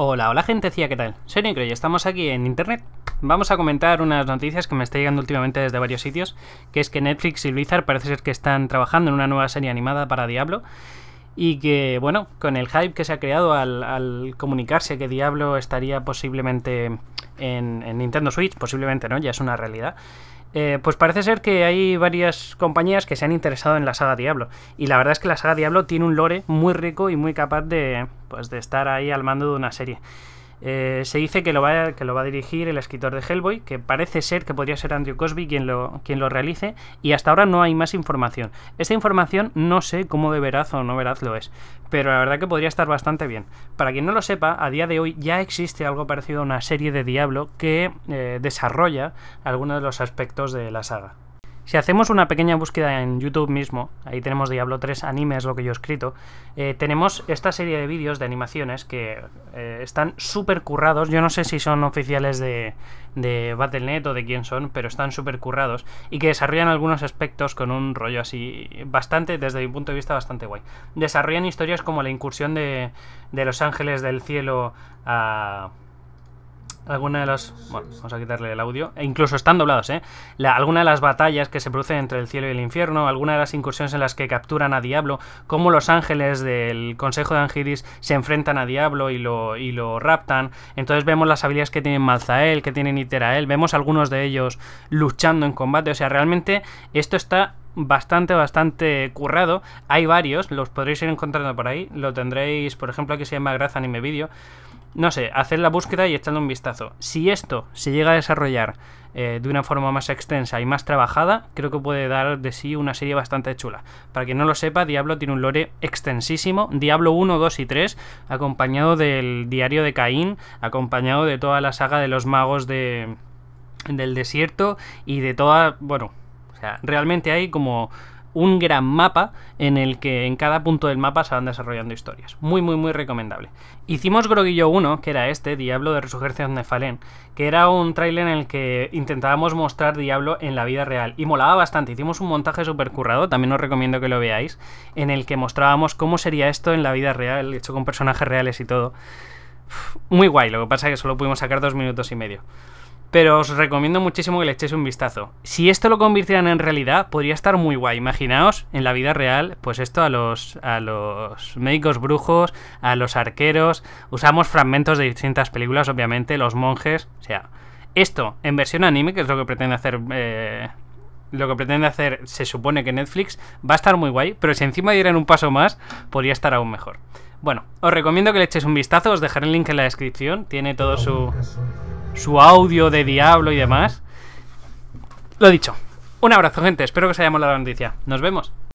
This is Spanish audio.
Hola, hola gente. ¿qué tal? Soy Necro y estamos aquí en Internet. Vamos a comentar unas noticias que me está llegando últimamente desde varios sitios, que es que Netflix y Blizzard parece ser que están trabajando en una nueva serie animada para Diablo y que, bueno, con el hype que se ha creado al, comunicarse que Diablo estaría posiblemente en, Nintendo Switch, posiblemente no, ya es una realidad. Eh, pues parece ser que hay varias compañías que se han interesado en la saga Diablo. Y la verdad es que la saga Diablo tiene un lore muy rico y muy capaz de, pues de estar ahí al mando de una serie. Eh, se dice que lo, va, que lo va a dirigir el escritor de Hellboy, que parece ser que podría ser Andrew Cosby quien lo, quien lo realice, y hasta ahora no hay más información. Esta información no sé cómo de veraz o no veraz lo es, pero la verdad que podría estar bastante bien. Para quien no lo sepa, a día de hoy ya existe algo parecido a una serie de Diablo que eh, desarrolla algunos de los aspectos de la saga. Si hacemos una pequeña búsqueda en YouTube mismo, ahí tenemos Diablo 3 anime, es lo que yo he escrito, eh, tenemos esta serie de vídeos de animaciones que eh, están súper currados. Yo no sé si son oficiales de, Battle.net o de quién son, pero están súper currados y que desarrollan algunos aspectos con un rollo así bastante, desde mi punto de vista, bastante guay. Desarrollan historias como la incursión de Los Ángeles del Cielo a alguna de las... Bueno, vamos a quitarle el audio. E incluso están doblados, ¿eh? La, alguna de las batallas que se producen entre el cielo y el infierno, alguna de las incursiones en las que capturan a Diablo, cómo los ángeles del Consejo de Angiris se enfrentan a Diablo y lo, y lo raptan. Entonces vemos las habilidades que tienen Malzael, que tienen Iterael, vemos algunos de ellos luchando en combate. O sea, realmente esto está bastante, bastante currado. Hay varios, los podréis ir encontrando por ahí. Lo tendréis, por ejemplo, aquí se llama Graz Anime Video. No sé, haced la búsqueda y echadle un vistazo. Si esto se llega a desarrollar eh, de una forma más extensa y más trabajada, creo que puede dar de sí una serie bastante chula. Para quien no lo sepa, Diablo tiene un lore extensísimo. Diablo 1, 2 y 3, acompañado del diario de Caín, acompañado de toda la saga de los magos de, del desierto y de toda, bueno, o sea, realmente hay como un gran mapa en el que en cada punto del mapa se van desarrollando historias. Muy, muy, muy recomendable. Hicimos Groguillo 1, que era este, Diablo de Resurrección de Falén, que era un trailer en el que intentábamos mostrar Diablo en la vida real. Y molaba bastante. Hicimos un montaje súper currado, también os recomiendo que lo veáis, en el que mostrábamos cómo sería esto en la vida real, hecho con personajes reales y todo. Muy guay, lo que pasa es que solo pudimos sacar dos minutos y medio pero os recomiendo muchísimo que le echéis un vistazo. Si esto lo convirtieran en realidad, podría estar muy guay. Imaginaos en la vida real, pues esto a los, a los médicos brujos, a los arqueros, usamos fragmentos de distintas películas, obviamente, los monjes, o sea, esto en versión anime, que es lo que pretende hacer... Eh, lo que pretende hacer, se supone que Netflix va a estar muy guay, pero si encima dieran un paso más, podría estar aún mejor. Bueno, os recomiendo que le echéis un vistazo, os dejaré el link en la descripción, tiene todo su su audio de Diablo y demás. Lo dicho. Un abrazo, gente. Espero que os haya molado la noticia. Nos vemos.